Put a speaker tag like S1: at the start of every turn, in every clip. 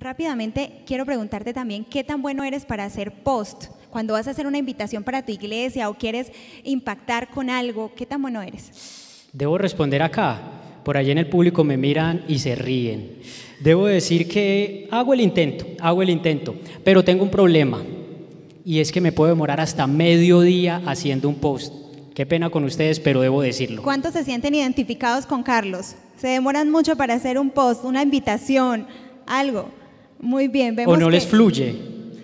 S1: Rápidamente, quiero preguntarte también qué tan bueno eres para hacer post. Cuando vas a hacer una invitación para tu iglesia o quieres impactar con algo, ¿qué tan bueno eres? Debo responder acá. Por allí en el público me miran y se ríen. Debo decir que hago el intento, hago el intento, pero tengo un problema y es que me puedo demorar hasta mediodía haciendo un post. Qué pena con ustedes, pero debo decirlo. ¿Cuántos se sienten identificados con Carlos? Se demoran mucho para hacer un post, una invitación, algo. Muy bien, vemos. O no les fluye.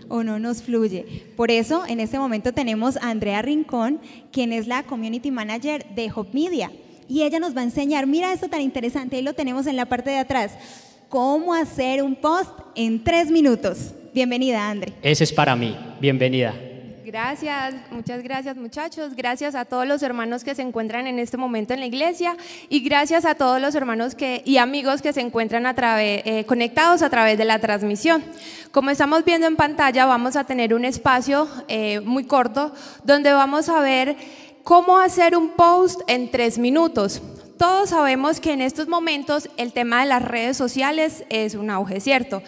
S1: O no nos fluye. Por eso, en este momento tenemos a Andrea Rincón, quien es la Community Manager de Hop Media. Y ella nos va a enseñar, mira esto tan interesante, ahí lo tenemos en la parte de atrás, cómo hacer un post en tres minutos. Bienvenida, Andre. Ese es para mí. Bienvenida. Gracias, muchas gracias muchachos, gracias a todos los hermanos que se encuentran en este momento en la iglesia y gracias a todos los hermanos que, y amigos que se encuentran a eh, conectados a través de la transmisión. Como estamos viendo en pantalla, vamos a tener un espacio eh, muy corto donde vamos a ver cómo hacer un post en tres minutos todos sabemos que en estos momentos el tema de las redes sociales es un auge, ¿cierto?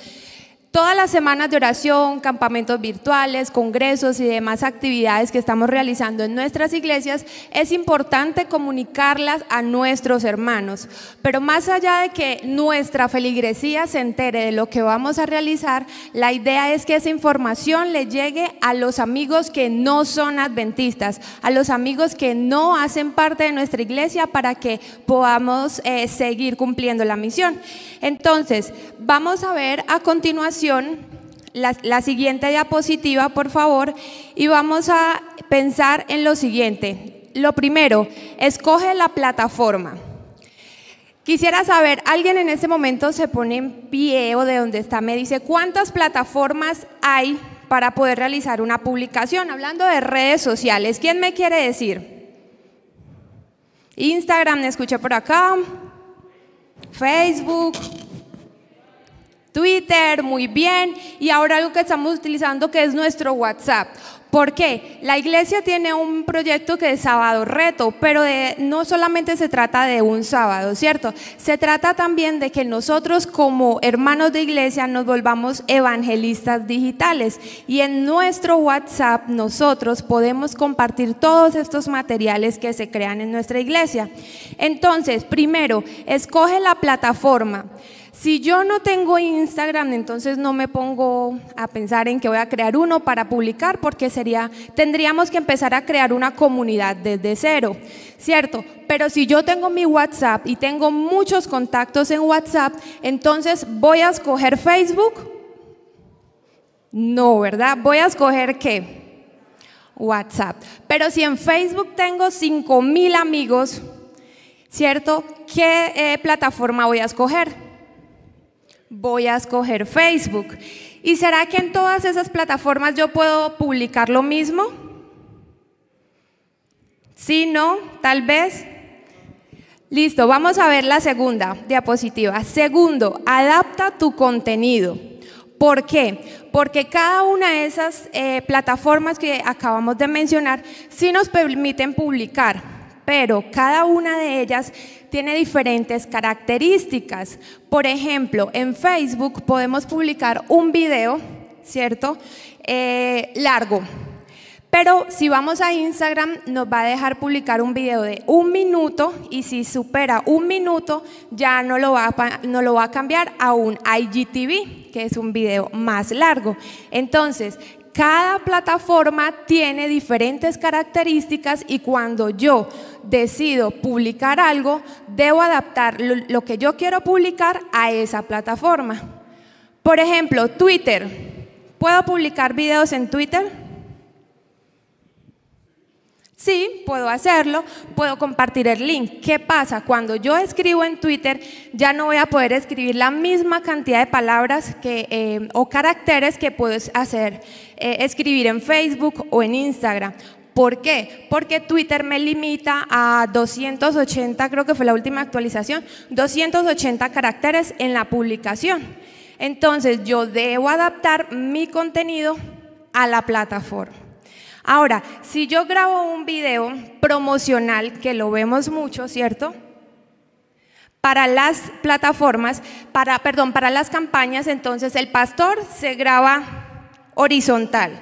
S1: Todas las semanas de oración, campamentos virtuales, congresos y demás actividades que estamos realizando en nuestras iglesias, es importante comunicarlas a nuestros hermanos. Pero más allá de que nuestra feligresía se entere de lo que vamos a realizar, la idea es que esa información le llegue a los amigos que no son adventistas, a los amigos que no hacen parte de nuestra iglesia para que podamos eh, seguir cumpliendo la misión. Entonces, vamos a ver a continuación la, siguiente diapositiva, por favor, y vamos a pensar en lo siguiente. Lo primero, escoge la plataforma. Quisiera saber, alguien en este momento se pone en pie o de donde está, me dice, ¿cuántas plataformas hay para poder realizar una publicación? Hablando de redes sociales, ¿quién me quiere decir? Instagram, me escuché por acá, Facebook, Twitter, muy bien, y ahora algo que estamos utilizando que es nuestro WhatsApp. ¿Por qué? La iglesia tiene un proyecto que es Sábado Reto, pero no solamente se trata de un sábado, ¿cierto? Se trata también de que nosotros como hermanos de iglesia nos volvamos evangelistas digitales y en nuestro WhatsApp nosotros podemos compartir todos estos materiales que se crean en nuestra iglesia. Entonces, primero, escoge la plataforma. Si yo no tengo Instagram, entonces no me pongo a pensar en que voy a crear uno para publicar, porque sería, tendríamos que empezar a crear una comunidad desde cero, ¿cierto? Pero si yo tengo mi WhatsApp y tengo muchos contactos en WhatsApp, entonces voy a escoger Facebook. No, ¿verdad? Voy a escoger qué? WhatsApp. Pero si en Facebook tengo 5.000 amigos, ¿cierto? ¿Qué eh, plataforma voy a escoger? voy a escoger Facebook. ¿Y será que en todas esas plataformas yo puedo publicar lo mismo? si no, tal vez. Listo, vamos a ver la segunda diapositiva. Segundo, adapta tu contenido. ¿Por qué? Porque cada una de esas eh, plataformas que acabamos de mencionar sí nos permiten publicar, pero cada una de ellas tiene diferentes características. Por ejemplo, en Facebook podemos publicar un video, ¿cierto? Eh, largo. Pero si vamos a Instagram, nos va a dejar publicar un video de un minuto y si supera un minuto, ya no lo va a cambiar a un IGTV, que es un video más largo. Entonces, cada plataforma tiene diferentes características y cuando yo decido publicar algo, debo adaptar lo, que yo quiero publicar a esa plataforma. Por ejemplo, Twitter. ¿Puedo publicar videos en Twitter? Sí, puedo hacerlo, puedo compartir el link. ¿Qué pasa? Cuando yo escribo en Twitter, ya no voy a poder escribir la misma cantidad de palabras eh, o caracteres que puedo hacer eh, escribir en Facebook o en Instagram. ¿Por qué? Porque Twitter me limita a 280, creo que fue la última actualización, 280 caracteres en la publicación. Entonces yo debo adaptar mi contenido a la plataforma. Ahora, si yo grabo un video promocional, que lo vemos mucho, ¿cierto? Para las plataformas, para, perdón, para las campañas, entonces el pastor se graba horizontal,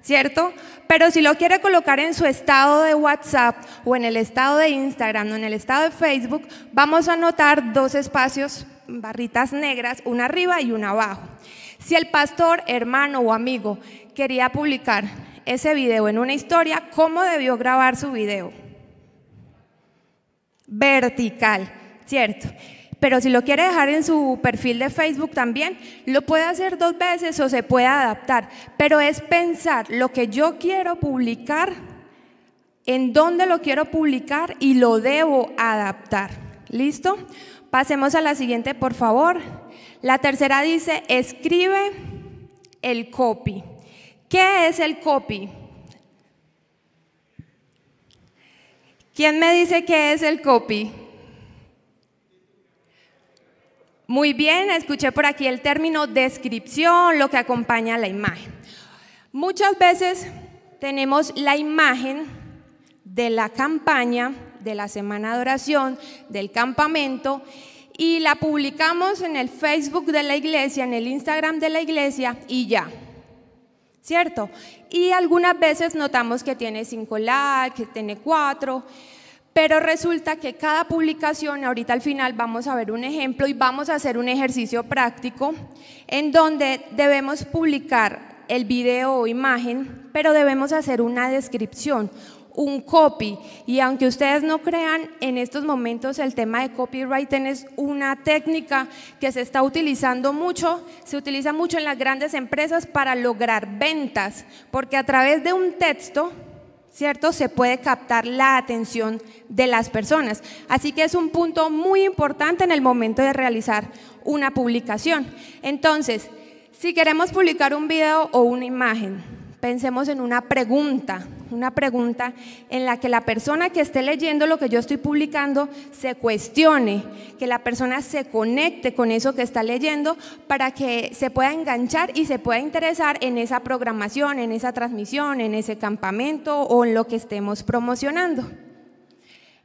S1: ¿cierto? Pero si lo quiere colocar en su estado de WhatsApp o en el estado de Instagram o en el estado de Facebook, vamos a notar dos espacios, barritas negras, una arriba y una abajo. Si el pastor, hermano o amigo quería publicar ese video en una historia, ¿cómo debió grabar su video? Vertical, ¿cierto? pero si lo quiere dejar en su perfil de Facebook también, lo puede hacer dos veces o se puede adaptar, pero es pensar lo que yo quiero publicar, en dónde lo quiero publicar y lo debo adaptar. ¿Listo? Pasemos a la siguiente, por favor. La tercera dice, escribe el copy. ¿Qué es el copy? ¿Quién me dice qué es el copy? Muy bien, escuché por aquí el término descripción, lo que acompaña a la imagen. Muchas veces tenemos la imagen de la campaña, de la semana de oración, del campamento, y la publicamos en el Facebook de la iglesia, en el Instagram de la iglesia y ya. ¿Cierto? Y algunas veces notamos que tiene cinco likes, que tiene cuatro pero resulta que cada publicación, ahorita al final vamos a ver un ejemplo y vamos a hacer un ejercicio práctico en donde debemos publicar el video o imagen, pero debemos hacer una descripción, un copy. Y aunque ustedes no crean, en estos momentos el tema de copywriting es una técnica que se está utilizando mucho, se utiliza mucho en las grandes empresas para lograr ventas, porque a través de un texto ¿cierto? Se puede captar la atención de las personas. Así que es un punto muy importante en el momento de realizar una publicación. Entonces, si queremos publicar un video o una imagen, pensemos en una pregunta, una pregunta en la que la persona que esté leyendo lo que yo estoy publicando se cuestione, que la persona se conecte con eso que está leyendo para que se pueda enganchar y se pueda interesar en esa programación, en esa transmisión, en ese campamento o en lo que estemos promocionando.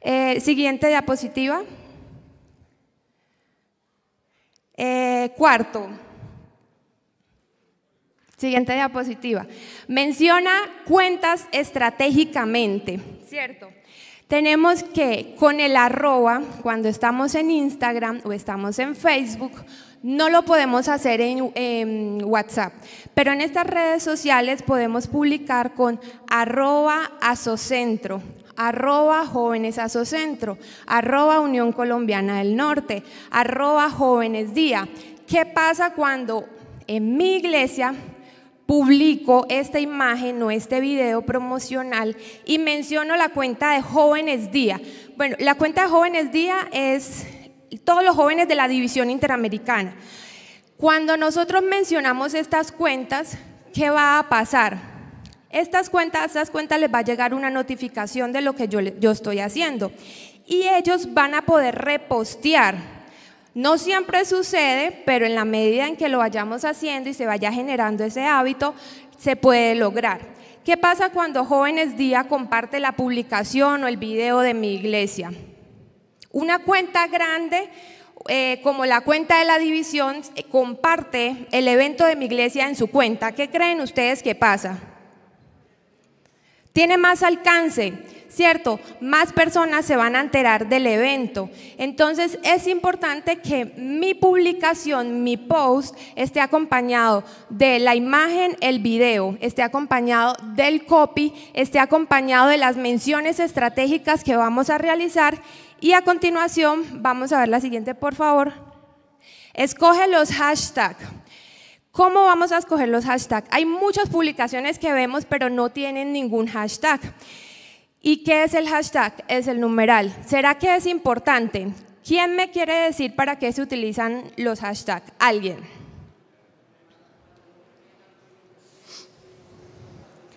S1: Eh, siguiente diapositiva. Eh, cuarto. Siguiente diapositiva. Menciona cuentas estratégicamente, ¿cierto? Tenemos que con el arroba, cuando estamos en Instagram o estamos en Facebook, no lo podemos hacer en, WhatsApp, pero en estas redes sociales podemos publicar con arroba asocentro, arroba jóvenes asocentro, arroba Unión Colombiana del Norte, arroba jóvenes día. ¿Qué pasa cuando en mi iglesia publico esta imagen o este video promocional y menciono la cuenta de Jóvenes Día. Bueno, la cuenta de Jóvenes Día es todos los jóvenes de la División Interamericana. Cuando nosotros mencionamos estas cuentas, ¿qué va a pasar? Estas cuentas, a estas cuentas les va a llegar una notificación de lo que yo estoy haciendo y ellos van a poder repostear no siempre sucede, pero en la medida en que lo vayamos haciendo y se vaya generando ese hábito, se puede lograr. ¿Qué pasa cuando Jóvenes Día comparte la publicación o el video de mi iglesia? Una cuenta grande eh, como la cuenta de la división eh, comparte el evento de mi iglesia en su cuenta. ¿Qué creen ustedes que pasa? Tiene más alcance ¿cierto? Más personas se van a enterar del evento. Entonces es importante que mi publicación, mi post, esté acompañado de la imagen, el video, esté acompañado del copy, esté acompañado de las menciones estratégicas que vamos a realizar. Y a continuación, vamos a ver la siguiente, por favor. Escoge los hashtags. ¿Cómo vamos a escoger los hashtags? Hay muchas publicaciones que vemos, pero no tienen ningún hashtag. ¿Y qué es el hashtag? Es el numeral. ¿Será que es importante? ¿Quién me quiere decir para qué se utilizan los hashtags? Alguien.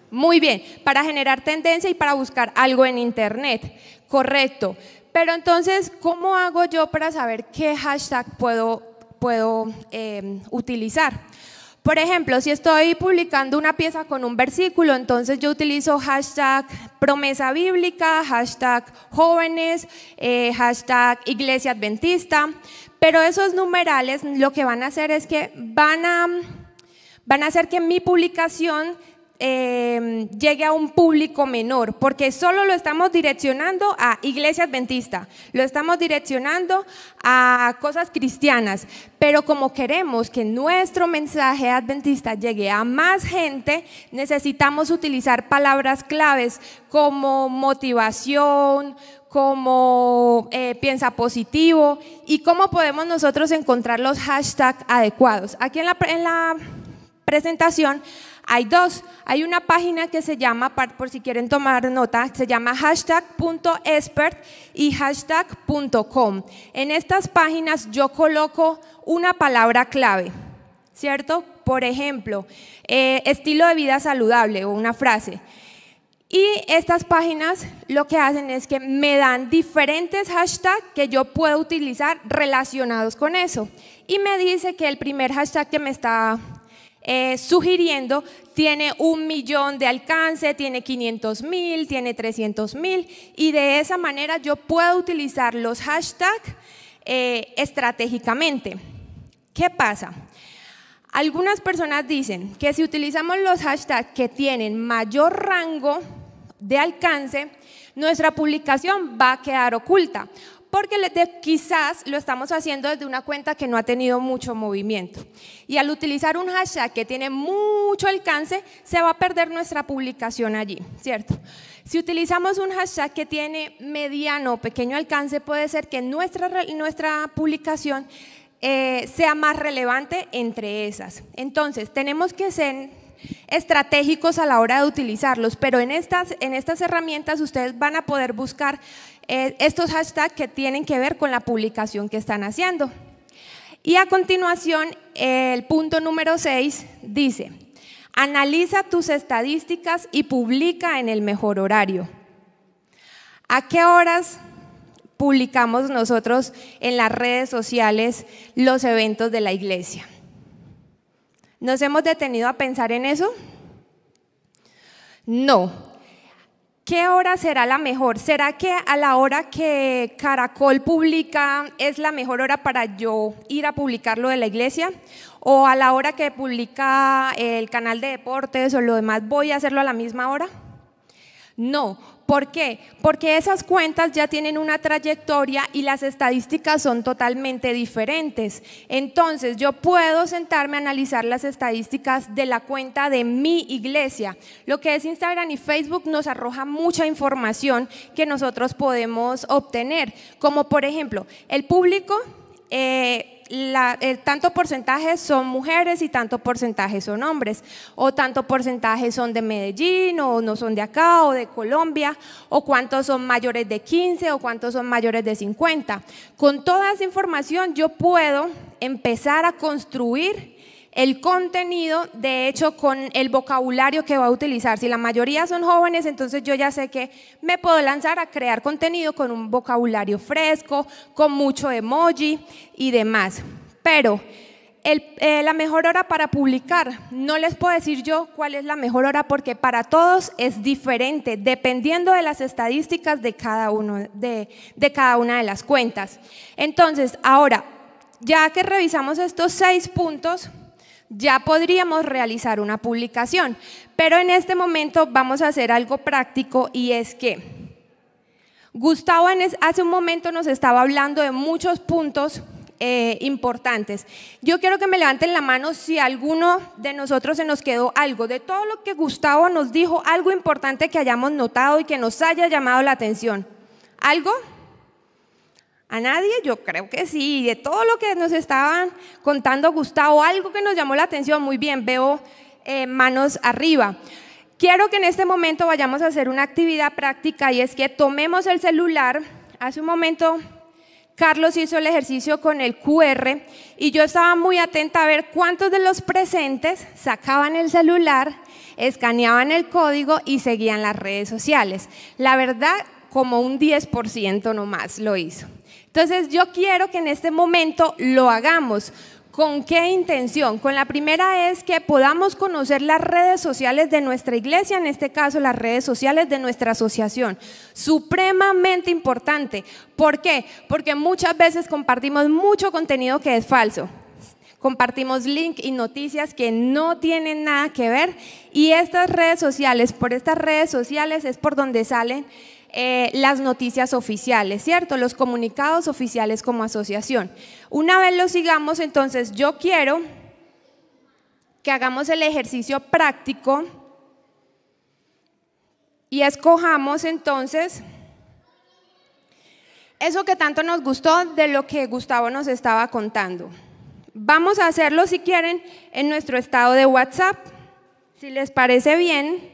S1: Muy bien, para generar tendencia y para buscar algo en Internet. Correcto. Pero entonces, ¿cómo hago yo para saber qué hashtag puedo, puedo eh, utilizar? Por ejemplo, si estoy publicando una pieza con un versículo, entonces yo utilizo hashtag promesa bíblica, hashtag jóvenes, eh, hashtag iglesia adventista, pero esos numerales lo que van a hacer es que van a, van a hacer que mi publicación Em, llegue a un público menor, porque solo lo estamos direccionando a iglesia adventista, lo estamos direccionando a cosas cristianas, pero como queremos que nuestro mensaje adventista llegue a más gente, necesitamos utilizar palabras claves como motivación, como eh, piensa positivo y cómo podemos nosotros encontrar los hashtags adecuados. Aquí en la presentación hay dos. Hay una página que se llama, por si quieren tomar nota, se llama hashtag.expert y hashtag.com. En estas páginas yo coloco una palabra clave, ¿cierto? Por ejemplo, eh, estilo de vida saludable o una frase. Y estas páginas lo que hacen es que me dan diferentes hashtags que yo puedo utilizar relacionados con eso. Y me dice que el primer hashtag que me está eh, sugiriendo tiene un millón de alcance, tiene 500 mil, tiene 300 mil y de esa manera yo puedo utilizar los hashtags eh, estratégicamente. ¿Qué pasa? Algunas personas dicen que si utilizamos los hashtags que tienen mayor rango de alcance, nuestra publicación va a quedar oculta porque quizás lo estamos haciendo desde una cuenta que no ha tenido mucho movimiento. Y al utilizar un hashtag que tiene mucho alcance, se va a perder nuestra publicación allí, ¿cierto? Si utilizamos un hashtag que tiene mediano o pequeño alcance, puede ser que nuestra, nuestra publicación eh, sea más relevante entre esas. Entonces, tenemos que ser estratégicos a la hora de utilizarlos, pero en estas, en estas herramientas ustedes van a poder buscar eh, estos hashtags que tienen que ver con la publicación que están haciendo. Y a continuación, el punto número 6 dice, analiza tus estadísticas y publica en el mejor horario. ¿A qué horas publicamos nosotros en las redes sociales los eventos de la iglesia? ¿Nos hemos detenido a pensar en eso? No, ¿Qué hora será la mejor? ¿Será que a la hora que Caracol publica es la mejor hora para yo ir a publicar lo de la iglesia? ¿O a la hora que publica el canal de deportes o lo demás voy a hacerlo a la misma hora? No, ¿Por qué? Porque esas cuentas ya tienen una trayectoria y las estadísticas son totalmente diferentes. Entonces, yo puedo sentarme a analizar las estadísticas de la cuenta de mi iglesia. Lo que es Instagram y Facebook nos arroja mucha información que nosotros podemos obtener, como por ejemplo, el público... Eh, la, el eh, tanto porcentaje son mujeres y tanto porcentaje son hombres, o tanto porcentaje son de Medellín, o no son de acá, o de Colombia, o cuántos son mayores de 15, o cuántos son mayores de 50. Con toda esa información yo puedo empezar a construir el contenido, de hecho, con el vocabulario que va a utilizar. Si la mayoría son jóvenes, entonces yo ya sé que me puedo lanzar a crear contenido con un vocabulario fresco, con mucho emoji y demás. Pero eh, la mejor hora para publicar, no les puedo decir yo cuál es la mejor hora porque para todos es diferente, dependiendo de las estadísticas de cada, uno, de cada una de las cuentas. Entonces, ahora, ya que revisamos estos seis puntos, ya podríamos realizar una publicación. Pero en este momento vamos a hacer algo práctico y es que Gustavo hace un momento nos estaba hablando de muchos puntos eh, importantes. Yo quiero que me levanten la mano si alguno de nosotros se nos quedó algo. De todo lo que Gustavo nos dijo, algo importante que hayamos notado y que nos haya llamado la atención. ¿Algo? ¿A nadie? Yo creo que sí. De todo lo que nos estaban contando Gustavo, algo que nos llamó la atención, muy bien, veo eh, manos arriba. Quiero que en este momento vayamos a hacer una actividad práctica y es que tomemos el celular. Hace un momento Carlos hizo el ejercicio con el QR y yo estaba muy atenta a ver cuántos de los presentes sacaban el celular, escaneaban el código y seguían las redes sociales. La verdad, como un 10% nomás lo hizo. Entonces yo quiero que en este momento lo hagamos. ¿Con qué intención? Con la primera es que podamos conocer las redes sociales de nuestra iglesia, en este caso las redes sociales de nuestra asociación. Supremamente importante. ¿Por qué? Porque muchas veces compartimos mucho contenido que es falso. Compartimos link y noticias que no tienen nada que ver. Y estas redes sociales, por estas redes sociales es por donde salen eh, las noticias oficiales, ¿cierto? Los comunicados oficiales como asociación. Una vez lo sigamos, entonces yo quiero que hagamos el ejercicio práctico y escojamos entonces eso que tanto nos gustó de lo que Gustavo nos estaba contando. Vamos a hacerlo si quieren en nuestro estado de WhatsApp. Si les parece bien,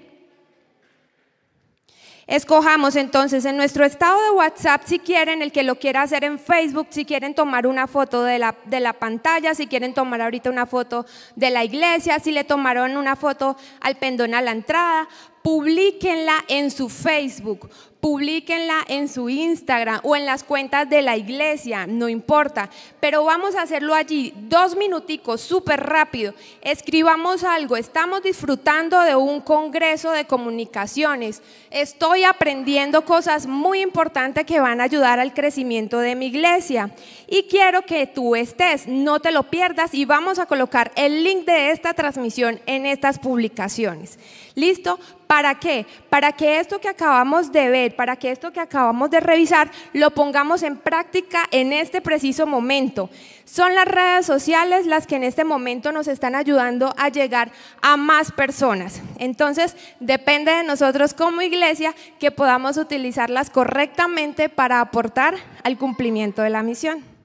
S1: Escojamos entonces en nuestro estado de WhatsApp si quieren, el que lo quiera hacer en Facebook, si quieren tomar una foto de la, de la pantalla, si quieren tomar ahorita una foto de la iglesia, si le tomaron una foto al pendón a la entrada, publíquenla en su Facebook, Publíquenla en su Instagram o en las cuentas de la iglesia, no importa. Pero vamos a hacerlo allí, dos minuticos, súper rápido. Escribamos algo, estamos disfrutando de un congreso de comunicaciones. Estoy aprendiendo cosas muy importantes que van a ayudar al crecimiento de mi iglesia. Y quiero que tú estés, no te lo pierdas y vamos a colocar el link de esta transmisión en estas publicaciones. ¿Listo? ¿Para qué? Para que esto que acabamos de ver, para que esto que acabamos de revisar, lo pongamos en práctica en este preciso momento. Son las redes sociales las que en este momento nos están ayudando a llegar a más personas. Entonces, depende de nosotros como iglesia que podamos utilizarlas correctamente para aportar al cumplimiento de la misión.